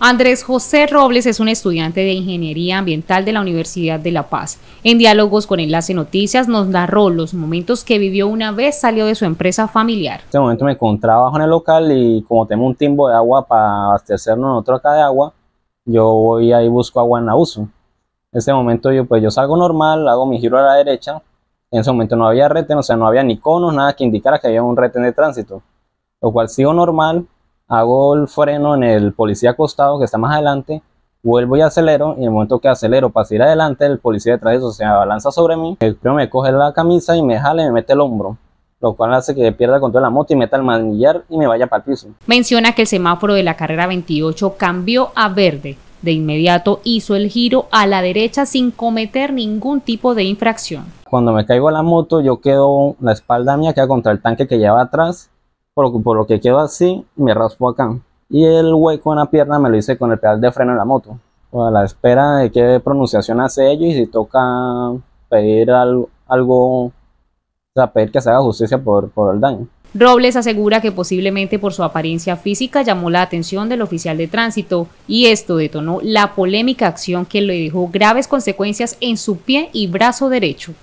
Andrés José Robles es un estudiante de Ingeniería Ambiental de la Universidad de La Paz. En diálogos con Enlace Noticias nos narró los momentos que vivió una vez salió de su empresa familiar. En este momento me encontraba en el local y como tengo un timbo de agua para abastecernos nosotros acá de agua, yo voy ahí busco agua en abuso. En este momento yo pues yo salgo normal, hago mi giro a la derecha. En ese momento no había reten, o sea, no había ni conos, nada que indicara que había un reten de tránsito. Lo cual sigo normal, hago el freno en el policía acostado que está más adelante, vuelvo y acelero, y en el momento que acelero para ir adelante, el policía detrás de eso se abalanza sobre mí, el primo me coge la camisa y me jale y me mete el hombro lo cual hace que pierda control de la moto y meta el manillar y me vaya para el piso. Menciona que el semáforo de la carrera 28 cambió a verde, de inmediato hizo el giro a la derecha sin cometer ningún tipo de infracción. Cuando me caigo a la moto, yo quedo, la espalda mía queda contra el tanque que lleva atrás por lo, que quedó así, me raspo acá. Y el hueco en la pierna me lo hice con el pedal de freno de la moto. A la espera de qué pronunciación hace ello y si toca pedir algo, o sea, pedir que se haga justicia por, por el daño. Robles asegura que posiblemente por su apariencia física llamó la atención del oficial de tránsito y esto detonó la polémica acción que le dejó graves consecuencias en su pie y brazo derecho.